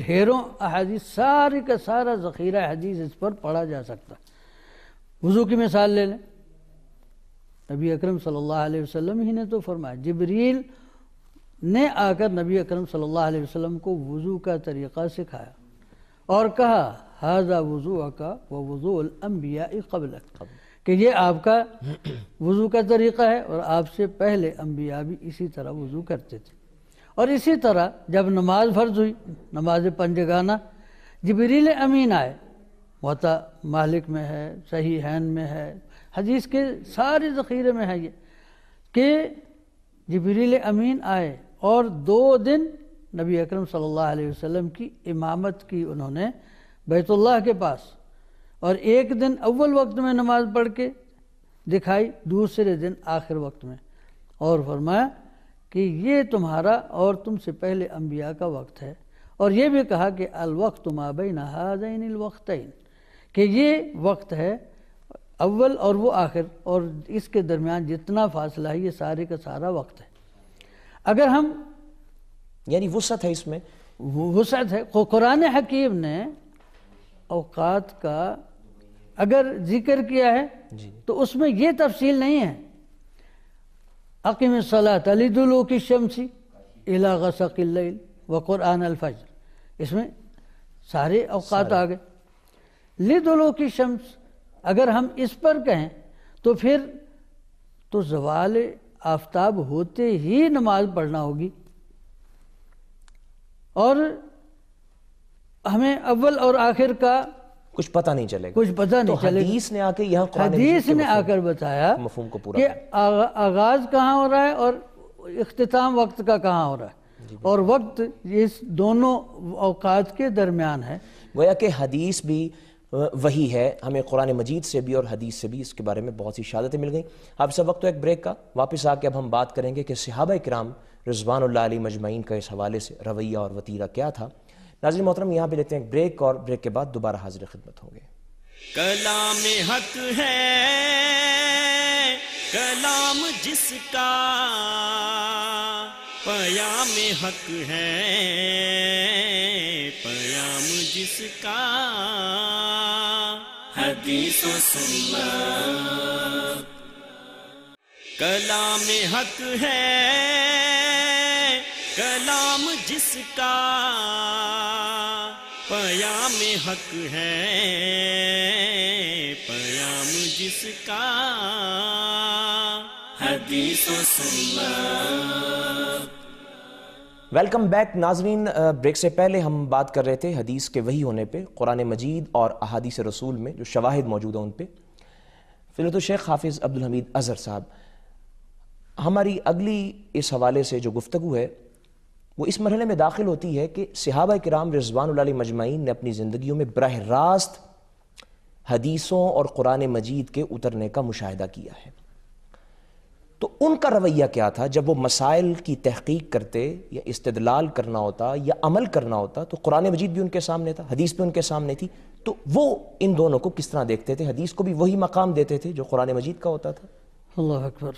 Speaker 2: ढेरों हदीस सारे का सारा
Speaker 3: ज़ख़ीरा हदीस इस पर पढ़ा जा सकता वज़ू की मिसाल ले लें नबी अकरम सल्लल्लाहु अलैहि वसल्लम ही ने तो फरमाया जबरील ने आकर नबी अकरम सल्लल्लाहु अलैहि वसल्लम को वज़ू का तरीक़ा सिखाया और कहा हाजा वज़ू का वज़ूल अम्बिया कबल कि ये आपका वज़ू का तरीक़ा है और आपसे पहले अम्बिया भी इसी तरह वज़ू करते थे और इसी तरह जब नमाज फ़र्ज हुई नमाज पंजगाना जबरील अमीन आए मोता मालिक में है सही हैन में है हदीस के सारे ज़ख़ीरे में है ये कि जबरील अमीन आए और दो दिन नबी अकरम सल्लल्लाहु अलैहि वसल्लम की इमामत की उन्होंने बैतुल्लाह के पास और एक दिन अव्वल वक्त में नमाज पढ़ के दिखाई दूसरे दिन आखिर वक्त में और फरमाया कि ये तुम्हारा और तुमसे पहले अम्बिया का वक्त है और ये भी कहा कि अलवक्त माबई नहाजैन वक्तैन कि ये वक्त है अव्वल और वो आखिर और इसके दरमियान जितना फासला है ये सारे का सारा वक्त है अगर हम यानी वसत है इसमें वसत है कुरान हकीम ने अवकात का अगर जिक्र किया है तो उसमें यह तफसील नहीं है अकीम सलात की शमसी इलाका गसकिल व कुरान अलफजर इसमें सारे अवकात आ गए लिदुलो की शम्स अगर हम इस पर कहें तो फिर तो जवाल आफ्ताब होते ही नमाज पढ़ना होगी और हमें अव्वल और आखिर का
Speaker 2: कुछ पता नहीं चलेगा कुछ पता नहीं तो चलेगा हदीस ने आके यहाँ
Speaker 3: हदीस ने आकर बताया
Speaker 2: मफहम को पूरा कि
Speaker 3: आगाज कहाँ हो रहा है और अख्ताम वक्त का कहाँ हो रहा है
Speaker 2: और वक्त इस दोनों अवकात के दरमियान है गोया कि हदीस भी वही है हमें कुरान मजीद से भी और हदीस से भी इसके बारे में बहुत सी शहादतें मिल गई अब सब वक्त तो एक ब्रेक का वापस आके अब हम बात करेंगे कि सिहाबा कराम रिजवान मजमैन का इस हवाले से रवैया और वतीरा क्या था नाजिर मोहतरम यहाँ पे लेते हैं ब्रेक और ब्रेक के बाद दोबारा हाजिर खिदमत होंगे
Speaker 1: कलाम हक है कलाम जिसका पयाम हक है पयाम जिसका हदीसो सुन्ना कलाम हक है कलाम जिसका पयाम हक है पयाम जिसका
Speaker 2: वेलकम बैक नाजरीन ब्रेक से पहले हम बात कर रहे थे हदीस के वही होने पे कुरान मजीद और अहादीस रसूल में जो शवाहिद मौजूद हैं उन पे तो शेख हाफिज़ अब्दुल हमीद अज़हर साहब हमारी अगली इस हवाले से जो गुफ्तु है वो इस मरहले में दाखिल होती है कि सिहाबा कराम रिजवान मजमाइन ने अपनी ज़िंदगी में बरह रास्त हदीसों और क़ुरान मजीद के उतरने का मुशाह किया है तो उनका रवैया क्या था जब वो मसाइल की तहकीक करते या इस्तदलाल करना होता या अमल करना होता तो कुरान मजीद भी उनके सामने था हदीस भी उनके सामने थी तो वो इन दोनों को किस तरह देखते थे हदीस को भी वही मकाम देते थे जो कुरान मजीद का होता था अल्लाह अकबर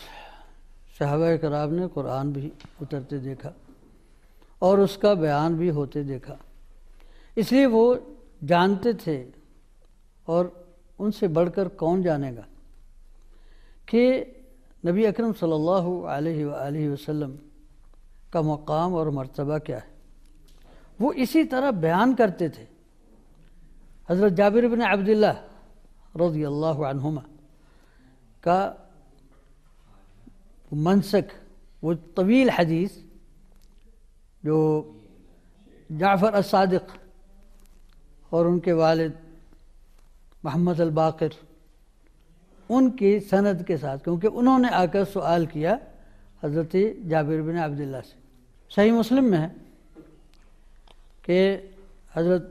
Speaker 2: साहब कराब ने कुरान भी उतरते देखा
Speaker 3: और उसका बयान भी होते देखा इसलिए वो जानते थे और उनसे बढ़कर कौन जानेगा कि नबी अकरम सल्लल्लाहु अलैहि वसल्लम का मकाम और मर्तबा क्या है वो इसी तरह बयान करते थे हज़रत जाबिर बिन अब्दुल्ला रजी अल्लाह का मनसक वो तवील हदीस जो जाफ़र असादक और उनके वालिद मोहम्मद अलबाकर उनकी सनद के साथ क्योंकि उन्होंने आकर सवाल किया हज़रत जाबिर बिन अब्दुल्ला से सही मुस्लिम में है कि हज़रत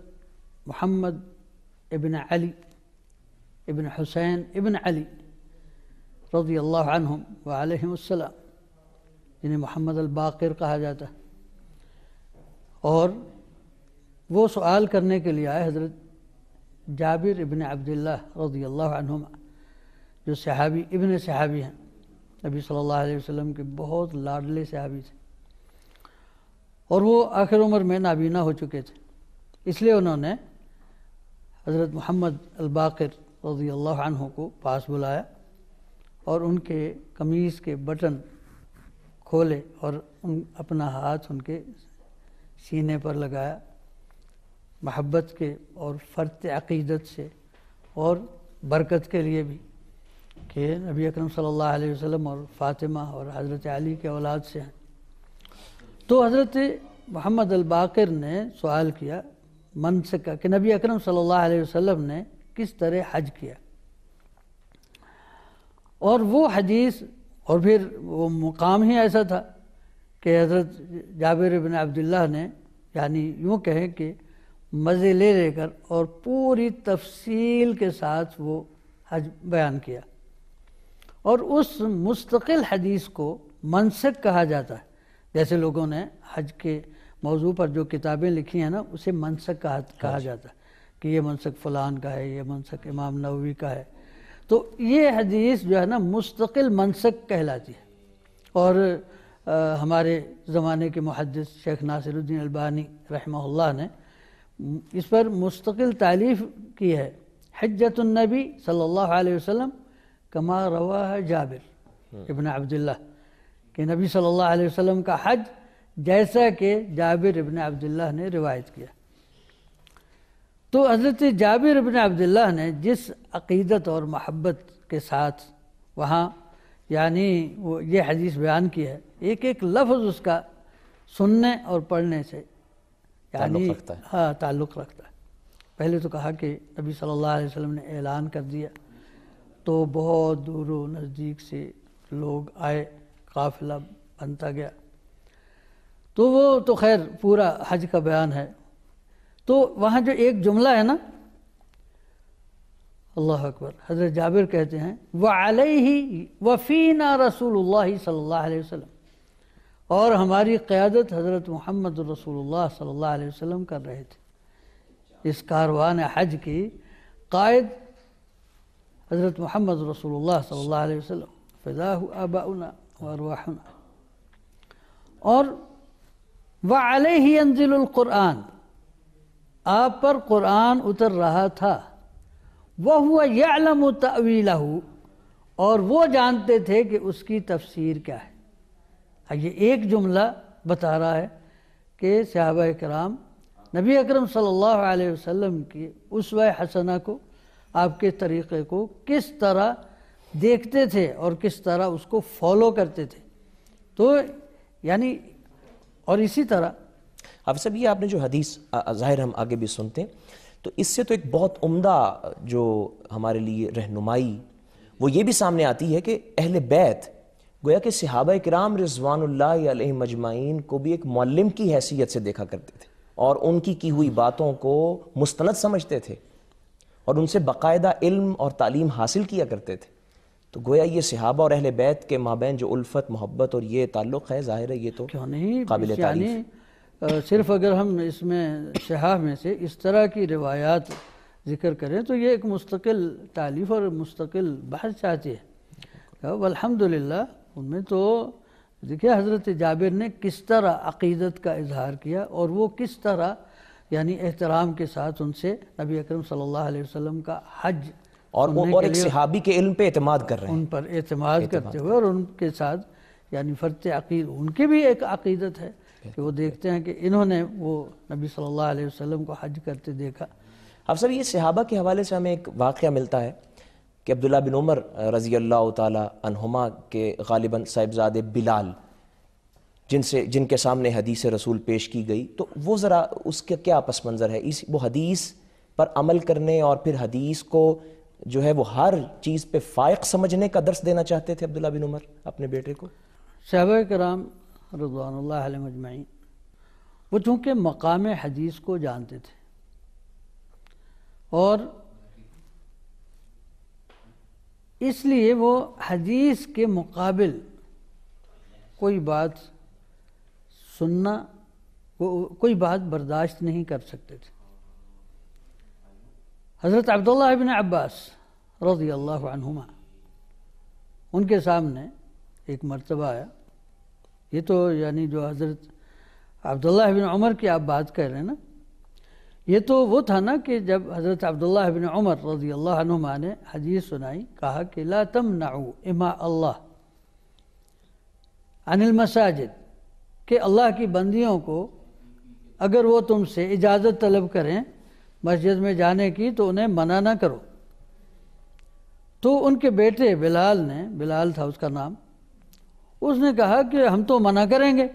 Speaker 3: मोहम्मद इबन अली इबन हुसैन इबन अली रज़ी अल्लाह वालम जिन्हें मोहम्मद अलबाकर कहा जाता है और वो सवाल करने के लिए आए हज़रत जाबिर इबन अब्दुल्ला रजी अल्लाह जो सहाबी इबन सहाबी हैं नबी सल्लल्लाहु अलैहि वसल्लम के बहुत लाडले सहाबी थे और वो आखिर उम्र में नाबीना हो चुके थे इसलिए उन्होंने हज़रत मोहम्मद अलबाकर रजी अल्लाह को पास बुलाया और उनके कमीज़ के बटन खोले और उन अपना हाथ उनके सीने पर लगाया महब्बत के और फ़र्त अकीदत से और बरकत के लिए भी कि नबी अकरम सल्लल्लाहु अलैहि वसल्लम और फ़ातिमा और हज़रत अली के औलाद से हैं तो हज़रत मोहम्मद अलबाकर ने सवाल किया मन से कहा कि नबी अकरम सल्लल्लाहु अलैहि वसल्लम ने किस तरह हज किया और वो हदीस और फिर वो मुकाम ही ऐसा था कि हज़रत जाबिर बिन अब्दुल्ला ने यानी यूँ कहें कि मज़े ले लेकर और पूरी तफसील के साथ वो हज बयान किया और उस मुस्तकिल हदीस को मनसक कहा जाता है जैसे लोगों ने हज के मौजू पर जो किताबें लिखी हैं ना उसे मनसक कहा कहा अच्छा। जाता है कि ये मनसक फ़लान का है ये मनसक इमाम नवी का है तो ये हदीस जो है ना मुस्तकिल मनसक कहलाती है और हमारे ज़माने के मुहदस शेख नासिरुद्दीन अलबानी रहमल्ला ने इस पर मुस्तकिल तालीफ की है हजतुलनबी सल्लल्लाहु अलैहि वसल्लम कमा रवा है जाबिर इबन अब्दुल्ला के नबी सल्लल्लाहु अलैहि वसल्लम का हज जैसा कि जाबिर इबन अब्दुल्ला ने रिवायत किया तो हज़रत जाबिर इबन अब्दुल्ला ने जिस अकीदत और महब्बत के साथ वहाँ यानी वो ये हदीस बयान की है एक एक लफ्ज उसका सुनने और पढ़ने से यानी हाँ ताल्लुक़ रखता है पहले तो कहा कि नबी सल्लल्लाहु अलैहि वसल्लम ने ऐलान कर दिया तो बहुत दूर नज़दीक से लोग आए काफिला बनता गया तो वो तो खैर पूरा हज का बयान है तो वहाँ जो एक जुमला है ना अल्लाह अकबर हज़रत जाबिर कहते हैं व आलही वफ़ीना रसूल सल्ला वसलम और हमारी क़्यादत हज़रत मोहम्मद रसोल्ला सल्ला वसम कर रहे थे इस कारवान हज की कायद हज़रत मोहम्मद रसोल्ला सल्लल्लाहु अलैहि हुआ फ़िज़ा आबाउना वरवाहना और वाल ही अंजिलकुरान आप पर कुरान उतर रहा था वह हुआ यालम तवीला और वो जानते थे कि उसकी तफसीर क्या है ये एक जुमला बता रहा है कि सहाब कराम नबी अकरम सल्लल्लाहु अलैहि वसल्लम की उस हसना को आपके तरीक़े को किस तरह देखते थे और किस तरह उसको फॉलो करते थे
Speaker 2: तो यानी और इसी तरह अब सब ये आपने जो हदीस ज़ाहिर हम आगे भी सुनते हैं तो इससे तो एक बहुत उम्दा जो हमारे लिए रहनुमाई वो ये भी सामने आती है कि अहल बैत गोया कि सहाब कराम रिजवानल्ला मजमाइन को भी एक मौलम की हैसियत से देखा करते थे और उनकी की हुई बातों को मुस्ंद समझते थे और उनसे बाकायदा इल्म और तालीम हासिल किया करते थे तो गोया ये सहाबा और अहल बैत के माबेन जो उल्फत मोहब्बत और ये ताल्लुक़ है ज़ाहिर है ये तो क्यों नहीं काबिल
Speaker 3: सिर्फ अगर हम इसमें शहा में से इस तरह की रिवायात जिक्र करें तो ये एक मुस्तकिल तालीफ और मुस्तकिल बहस चाहती है अलहमदिल्ला उनमें तो देखिए हज़रत जाबिर ने किस तरह अकीदत का इजहार किया और वो किस तरह यानी एहतराम के साथ उनसे नबी अकरम सल्लल्लाहो अलैहि वसल्लम का हज और वो और एक सहाबी
Speaker 2: के इल्म पे एतमाद कर रहे हैं उन
Speaker 3: पर एतमाद करते हुए और उनके साथ यानी फ़र्त अकीद उनकी भी एक अकीदत है कि वो देखते हैं कि इन्होंने वो नबी सल्लल्लाहु अलैहि वसल्लम को हज करते देखा
Speaker 2: अब सर ये सहाबा के हवाले से हमें एक वाक़ मिलता है कि अब्दुल्ला बिन उमर रज़ी अल्लाह तुमा के गालिबा साहिबजाद बिलाल जिनसे जिनके सामने हदीस रसूल पेश की गई तो वो ज़रा उसका क्या पस मंज़र है इस वो हदीस पर अमल करने और फिर हदीस को जो है वो हर चीज़ पे फ़ायक समझने का दर्श देना चाहते थे अब्दुल्ला बिन उमर अपने बेटे को शहब कराम रजवान
Speaker 3: वो चूँकि मकाम हदीस को जानते थे और इसलिए वो हदीस के मुकाबिल कोई बात सुनना को, कोई बात बर्दाश्त नहीं कर सकते थे हज़रत अब्दुल्ला बिन अब्बास रजी अल्लाह उनके सामने एक मरतबा आया ये तो यानी जो हज़रत अब्दुल्ला बिन उमर की आप बात कर रहे हैं ना ये तो वो था ना कि जब हज़रत अब्दुल्ला बिन उमर रजी अल्लाहनुमा ने हदीस सुनाई कहा कि ला तम नाऊ इमा अल्लाह अनिल मसाजिद के अल्लाह की बंदियों को अगर वो तुमसे इजाज़त तलब करें मस्जिद में जाने की तो उन्हें मना ना करो तो उनके बेटे बिलाल ने बिलाल था उसका नाम उसने कहा कि हम तो मना करेंगे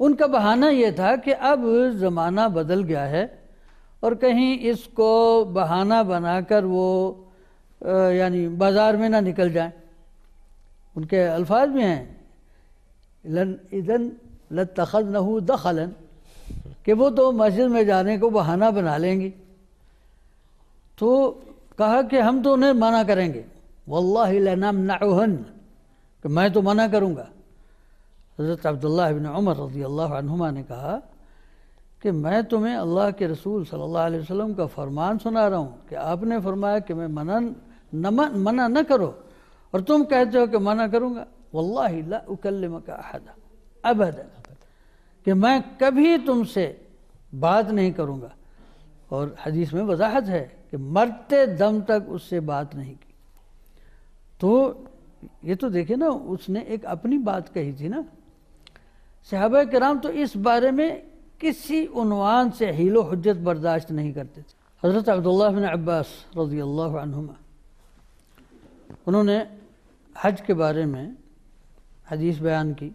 Speaker 3: उनका बहाना ये था कि अब ज़माना बदल गया है और कहीं इसको बहाना बनाकर वो यानी बाज़ार में ना निकल जाएं उनके अल्फाज भी हैं लन इदन लतखद नहू दखलन कि वो तो मस्जिद में जाने को बहाना बना लेंगी तो कहा कि हम तो उन्हें मना करेंगे नाम नाहन कि मैं तो मना करूँगा हज़रत अब्दुल्ला बिन उमर रजी अल्लाह ने कहा कि मैं तुम्हें अल्लाह के रसूल सल्लल्लाहु अलैहि वसल्लम का फरमान सुना रहा हूँ कि आपने फरमाया कि मैं मना न मना न करो और तुम कहते हो कि मना करूँगा वल्ला उकल्लम का कि मैं कभी तुमसे बात नहीं करूँगा और हदीस में वजाहत है कि मरते दम तक उससे बात नहीं की तो ये तो देखे ना उसने एक अपनी बात कही थी ना सहाब कराम तो इस बारे में किसी उनवान से हीलो हजत बर्दाश्त नहीं करते थे हज़रत अब्दुल्ला बिन अब्बास रजी अल्लाहुमा उन्होंने हज के बारे में हदीस बयान की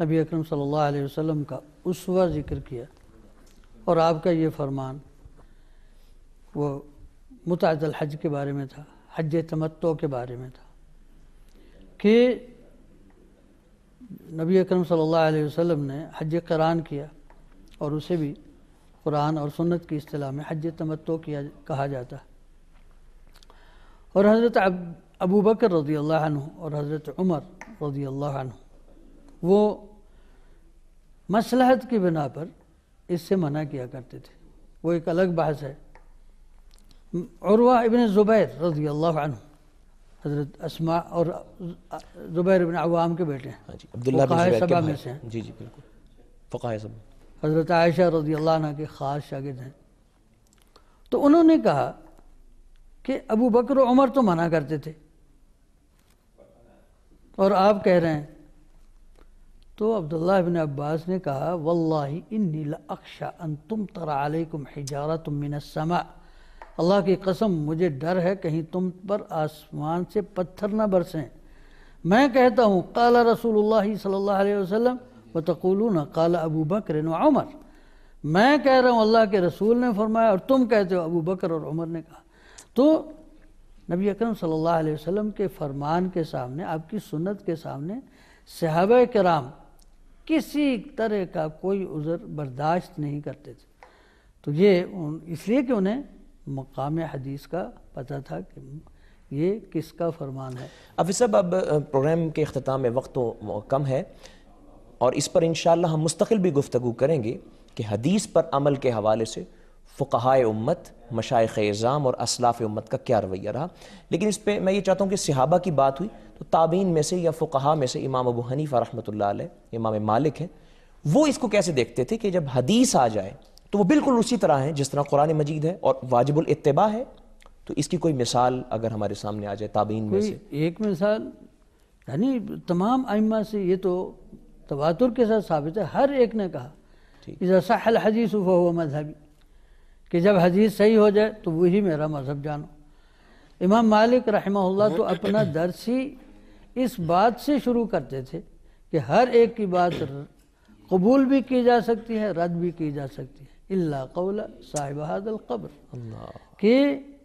Speaker 3: नबी अकरम सल्लल्लाहु अलैहि वसल्लम का उसवा जिक्र किया और आपका ये फरमान वो मुतादल हज के बारे में था हज तमत्तों के बारे में था कि नबी अकरम सल्लल्लाहु अलैहि वसल्लम ने हज करान किया और उसे भी कुरान और सुन्नत की अतलाह में हज तमत्तो किया कहा जाता और हज़रत अब अबू बकर रज़ी अल्लाह और हज़रत उमर रज़ी अल्लाह वो मसलहत की बिना पर इससे मना किया करते थे वो एक अलग बहस है और वह इबन ज़ुबैर रजी अल्लाह हजरत असमा और ज़ुबैर बिन अवाम के बेटे हैं हाँ जी बिन में से हैं
Speaker 2: जी जी बिल्कुल फ़ाह सब
Speaker 3: हज़रत आयशा रजी अल्लाह के ख़ास शागिद हैं तो उन्होंने कहा कि अबू बकर उमर तो मना करते थे और आप कह रहे हैं तो अब्दुल्ला बिन अब्बास ने कहा वल्लाही इन नीला अन तुम तरा अलैकुम हिजारा तुम मिनसमा अल्लाह की कसम मुझे डर है कहीं तुम पर आसमान से पत्थर ना बरसें मैं कहता हूँ काला रसूल सल्ला व तकुलू व तकुलून काला अबू बकर उमर मैं कह रहा हूँ अल्लाह के रसूल ने फरमाया और तुम कहते हो अबू बकर और उमर ने कहा तो नबी अकरम सल्लल्लाहु अलैहि वसल्लम के फरमान के सामने आपकी सुन्नत के सामने सहाब कराम किसी तरह का कोई उज़र बर्दाश्त नहीं करते थे तो ये इसलिए कि उन्हें मकाम हदीस का पता था कि ये किसका फरमान है
Speaker 2: अब सब अब प्रोग्राम के अख्ताम में वक्त तो कम है और इस पर इन हम मुस्तकिल भी गुफ्तु करेंगे कि हदीस पर अमल के हवाले से फ़ुकाय उम्मत मशाइ इज़ाम और असलाफ़ उम्मत का क्या रवैया रहा लेकिन इस पर मैं ये चाहता हूँ कि सिहाबा की बात हुई तो ताबीन में से या फ़ुकाहा में से इमाम अबू हनीफ़ा रहमत इमाम मालिक हैं वो इसको कैसे देखते थे कि जब हदीस आ जाए तो वो बिल्कुल उसी तरह हैं जिस तरह कुरान मजीद है और वाजिबुल इतबा है तो इसकी कोई मिसाल अगर हमारे सामने आ जाए ताबीन में से एक मिसाल
Speaker 3: यानी तमाम अम्मा से ये तो तवातुर के साथ साबित है हर एक ने कहा हल हदीस हुआ हुआ मजहबी कि जब हदीस सही हो जाए तो वही मेरा मजहब जानो इमाम मालिक रहमा तो अपना दर्स ही इस बात से शुरू करते थे कि हर एक की बात कबूल भी की जा सकती है रद्द भी की जा सकती है इल्ला कौल साहिब कब्र कि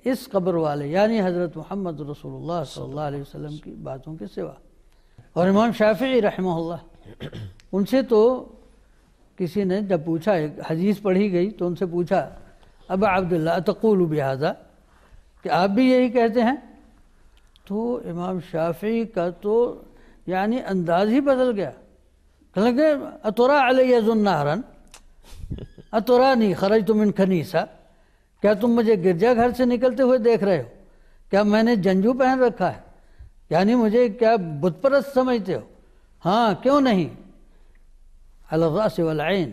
Speaker 3: इस कब्र वाले यानी हज़रत मोहम्मद रसूलुल्लाह सल्लल्लाहु अलैहि वसल्लम की बातों के सिवा और इमाम शाफी रहमल्ला उनसे तो किसी ने जब पूछा एक हदीस पढ़ी गई तो उनसे पूछा अब अब्दुल्ला तकुल बिहाजा कि आप भी यही कहते हैं तो इमाम शाफी का तो यानी अंदाज ही बदल गया कहते अतरा अलैजुन्नाहरन अतुरा नहीं खरज तुम इन खनीसा क्या तुम मुझे गिरजाघर से निकलते हुए देख रहे हो क्या मैंने जंजू पहन रखा है यानी मुझे क्या बुतपरस्त समझते हो हाँ क्यों नहीं अलरासैन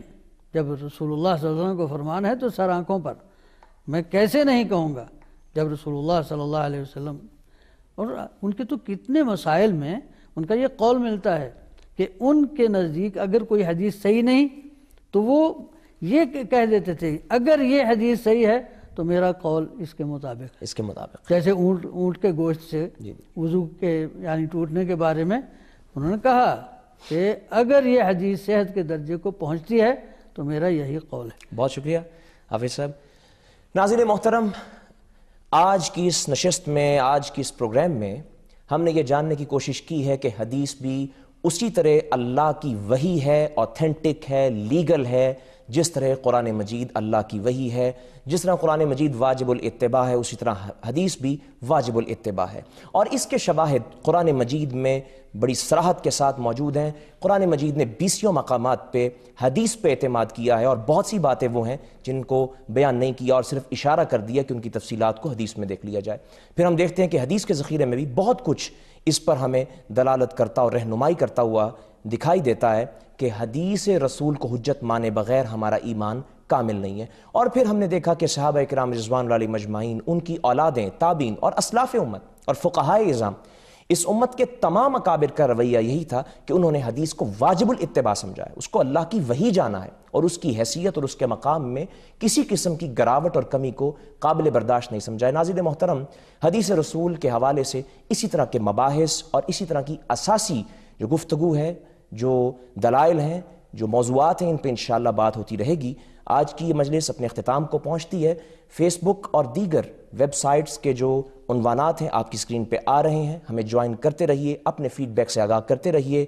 Speaker 3: जब रसूलुल्लाह वसल्लम को फरमान है तो सर आँखों पर मैं कैसे नहीं कहूँगा जब रसूलुल्लाह सल्लल्लाहु अलैहि वसल्लम और उनके तो कितने मसाइल में उनका ये कौल मिलता है कि उनके नज़दीक अगर कोई हदीस सही नहीं तो वो ये कह देते थे अगर ये हदीस सही है तो मेरा कौल इसके मुताबिक
Speaker 2: इसके मुताबिक
Speaker 3: जैसे ऊँट ऊँट के गोश्त से वजू के यानी टूटने के बारे में उन्होंने कहा कि अगर ये हदीस सेहत के दर्जे को पहुँचती
Speaker 2: है तो मेरा यही कौल है बहुत शुक्रिया हाफिज साहब नाजिर मोहतरम आज की इस नशस्त में आज की इस प्रोग्राम में हमने ये जानने की कोशिश की है कि हदीस भी उसी तरह अल्लाह की वही है ऑथेंटिक है लीगल है जिस तरह कुरान मजीद अल्लाह की वही है जिस तरह कुरान मजीद वाजिबुलतबा है उसी तरह हदीस भी वाजिबुलतबा है और इसके शवाहद कुरान मजीद में बड़ी सराहत के साथ मौजूद हैं कुरान मजीद ने बीसियों मकाम पर हदीस पर अतमाद किया है और बहुत सी बातें वो हैं जिनको बयान नहीं किया और सिर्फ इशारा कर दिया कि उनकी तफसीत को हदीस में देख लिया जाए फिर हम देखते हैं कि हदीस के ज़ख़ीरे में भी बहुत कुछ इस पर हमें दलालत करता और रहनुमाई करता हुआ दिखाई देता है कि हदीस रसूल को हजत माने बगैर हमारा ईमान कामिल नहीं है और फिर हमने देखा कि साहब कराम रिजवान मजमाइन उनकी औलादें ताबीन और असलाफ़ उम्मत और फ़ुकाए इज़ाम इस उम्मत के तमाम अकाबिर का रवैया यही था कि उन्होंने हदीस को वाजिबुल इतबा समझा है उसको अल्लाह की वही जाना है और उसकी हैसियत और उसके मकाम में किसी किस्म की गिरावट और कमी को काबिल बर्दाश्त नहीं समझा है नाजिद मोहतरम हदीस रसूल के हवाले से इसी तरह के मबास और इसी तरह की असासी जो गुफ्तु है जो दलाइल हैं जो मौजूद हैं इन पर इन बात होती रहेगी आज की ये मजलिस अपने अख्ताम को पहुँचती है फेसबुक और दीगर वेबसाइट्स के जो उनवानात हैं आपकी स्क्रीन पे आ रहे हैं हमें ज्वाइन करते रहिए अपने फीडबैक से आगाह करते रहिए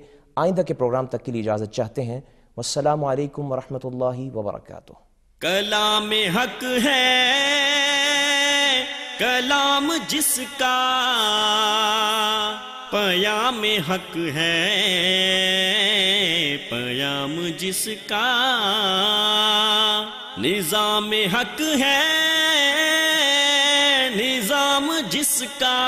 Speaker 2: आइंदा के प्रोग्राम तक के लिए इजाज़त चाहते हैं वालकम वरहमल वबरक
Speaker 1: कलाम हक है कलाम जिसका पयाम हक है पयाम जिसका निज़ाम हक है इसका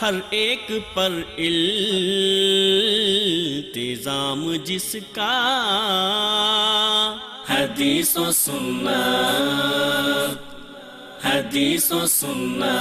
Speaker 1: हर एक पर इल्तिजाम जिसका हदीसो सुन्ना हदीसो सुन्ना